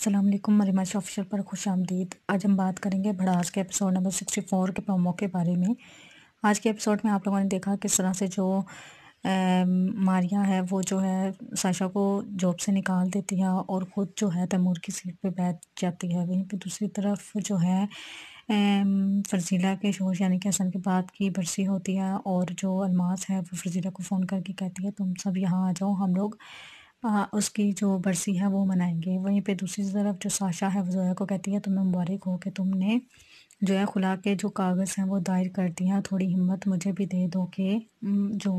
Aslam Rima officer पर खुश आमदीद आज हम बात करेंगे भड़ास के एपिसोड नंबर सिक्सटी फोर के प्रोमो के बारे में आज के एपिसोड में आप लोगों ने देखा किस तरह से जो ए, मारिया है वो जो है साशा को जॉब से निकाल देती है और ख़ुद जो है तैमूर की सीट पे बैठ जाती है वहीं पे दूसरी तरफ जो है फर्जीला के शोर यानी कि हसन के बाद की बरसी होती है और जो अलमास है वो फर्जीला को फ़ोन करके कहती है तुम सब यहाँ आ जाओ हम लोग आ, हाँ, उसकी जो बरसी है वो मनाएंगे वहीं पे दूसरी तरफ जो साशा है वो जोया को कहती है तुम्हें मुबारक हो कि तुमने जो है खुला के जो कागज़ हैं वो दायर कर दिया थोड़ी हिम्मत मुझे भी दे दो कि जो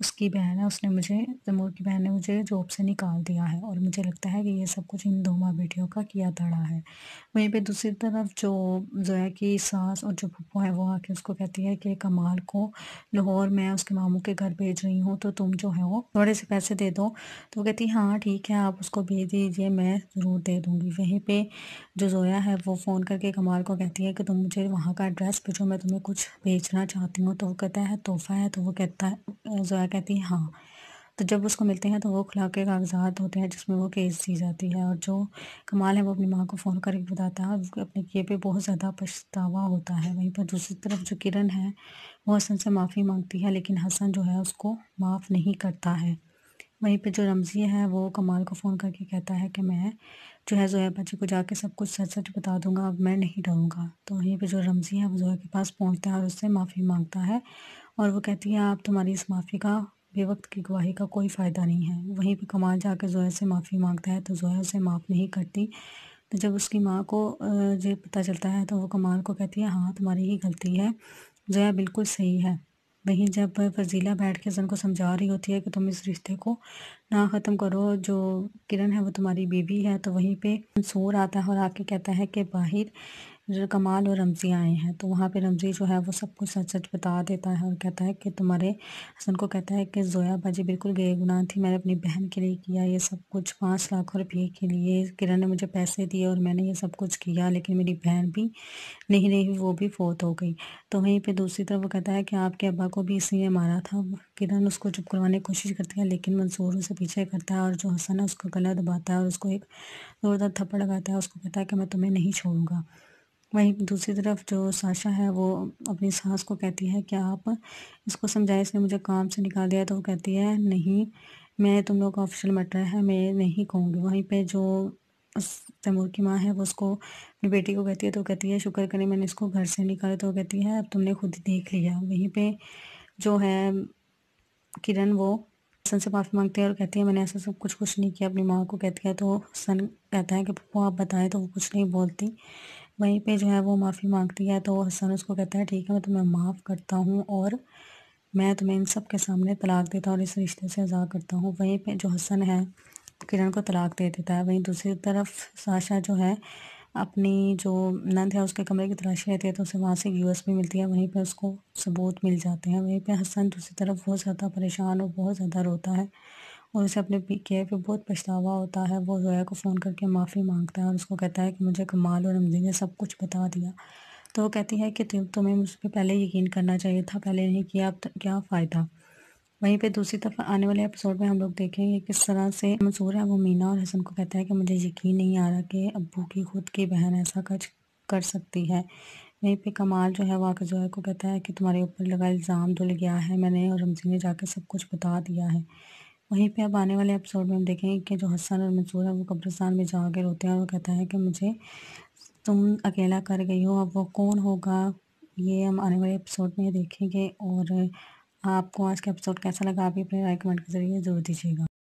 उसकी बहन है उसने मुझे तमूर की बहन ने मुझे जॉब से निकाल दिया है और मुझे लगता है कि ये सब कुछ इन दो माँ बेटियों का किया धड़ा है वहीं पे दूसरी तरफ जो जोया की सास और जो पप्पो है वो आके उसको कहती है कि कमाल को लाहौर मैं उसके मामू के घर भेज रही हूँ तो तुम जो है वो थोड़े से पैसे दे दो तो कहती हाँ ठीक है आप उसको भेज दीजिए मैं ज़रूर दे दूँगी वहीं पर जो जोया है वो फ़ोन करके कमाल को कहती है कि तुम मुझे वहाँ का एड्रेस भेजो मैं तुम्हें कुछ भेजना चाहती हूँ तो वो कहता है तोहफ़ा है तो वो कहता है जोया कहती है हाँ तो जब उसको मिलते हैं तो वो खुला के कागजात होते हैं जिसमें वो केस दी जाती है और जो कमाल है वो अपनी माँ को फ़ोन करके बताता है अपने किए पे बहुत ज़्यादा पछतावा होता है वहीं पर दूसरी तरफ जो किरण है वो हसन से माफ़ी मांगती है लेकिन हसन जो है उसको माफ़ नहीं करता है वहीं पे जो रमज़ी है वो कमाल को फ़ोन करके कहता है कि मैं जो है जोया बच्ची को जाके सब कुछ सच सच बता दूंगा अब मैं नहीं डरूंगा तो वहीं पे जो रमज़ी है वो जोया के पास पहुंचता है और उससे माफ़ी मांगता है और वो कहती है आप तुम्हारी इस माफ़ी का बेवक्त की गवाही का कोई फ़ायदा नहीं है वहीं पर कमाल कर जोया से माफ़ी मांगता है तो जोया उसे माफ़ नहीं करती तो जब उसकी माँ को जो पता चलता है तो वो कमाल को कहती है हाँ तुम्हारी ही गलती है जोया बिल्कुल सही है वहीं जब फजीला बैठ के सन को समझा रही होती है कि तुम इस रिश्ते को ना ख़त्म करो जो किरण है वो तुम्हारी बीवी है तो वहीं पे सोर आता है और आके कहता है कि बाहिर जो कमाल और रमज़ी आए हैं तो वहाँ पे रमज़ी जो है वो सब कुछ सच सच बता देता है और कहता है कि तुम्हारे हसन को कहता है कि जोया बाजी बिल्कुल गुना थी मैंने अपनी बहन के लिए किया ये सब कुछ पाँच लाख रुपये के लिए किरण ने मुझे पैसे दिए और मैंने ये सब कुछ किया लेकिन मेरी बहन भी नहीं रही वो भी फोत हो गई तो वहीं पर दूसरी तरफ वो कहता है कि आपके अब्बा को भी इसी ने मारा था किरण उसको चुप करवाने की कोशिश करती है लेकिन मंसूर उसे पीछे करता है और जो हसन है उसका गला दबाता है और उसको एक जोरदार थप्पड़ लगाता है उसको कहता है कि मैं तुम्हें नहीं छोड़ूंगा वहीं दूसरी तरफ जो साशा है वो अपनी सास को कहती है कि आप इसको समझाए इसने मुझे काम से निकाल दिया तो वो कहती है नहीं मैं तुम लोग का ऑफिशियल मैटर है मैं नहीं कहूँगी वहीं पे जो तैमूर की माँ है वो उसको अपनी बेटी को कहती है तो कहती है शुक्र करें मैंने इसको घर से निकाला तो कहती है अब तुमने खुद ही देख लिया वहीं पे जो है किरण वो हसन से माफ़ी मांगती है और कहती है मैंने ऐसा सब कुछ कुछ नहीं किया अपनी माँ को कहती है तो हसन कहता है कि पप्पू आप बताएं तो वो कुछ नहीं बोलती वहीं पे जो है वो माफ़ी मांगती है तो हसन उसको कहता है ठीक है मैं तुम्हें माफ़ करता हूँ और मैं तुम्हें इन सब के सामने तलाक देता हूँ और इस रिश्ते से आज़ा करता हूँ वहीं पे जो हसन है किरण को तलाक दे देता है वहीं दूसरी तरफ साशा जो है अपनी जो नंद है उसके कमरे की तलाशी रहती है तो उसे वहाँ से यूएस भी मिलती है वहीं पर उसको सबूत मिल जाते हैं वहीं पर हसन दूसरी तरफ बहुत ज़्यादा परेशान और बहुत ज़्यादा रोता है और उसे अपने किए पे बहुत पछतावा होता है वो ज़ोया को फ़ोन करके माफ़ी मांगता है और उसको कहता है कि मुझे कमाल और रमजी ने सब कुछ बता दिया तो वो कहती है कि तुम तुम्हें मुझ पर पहले यकीन करना चाहिए था पहले नहीं किया अब क्या फ़ायदा वहीं पे दूसरी तरफ आने वाले एपिसोड में हम लोग देखेंगे किस तरह से मंसूर है वो मीना और हसन को कहता है कि मुझे यकीन नहीं आ रहा कि अबू की खुद की बहन ऐसा कुछ कर सकती है वहीं पे कमाल जो है वो आकर जोया को कहता है कि तुम्हारे ऊपर लगा इल्ज़ाम धुल गया है मैंने और रमजी ने जाकर सब कुछ बता दिया है वहीं पे अब आने वाले एपिसोड में हम देखेंगे कि जो हसन और मंसूर है वो कब्रिस्तान में जा कर रोते हैं और वो कहता है कि मुझे तुम अकेला कर गई हो अब वो कौन होगा ये हम आने वाले एपिसोड में देखेंगे और आपको आज का एपिसोड कैसा लगा आप अपने राय कमेंट के ज़रिए ज़रूर दीजिएगा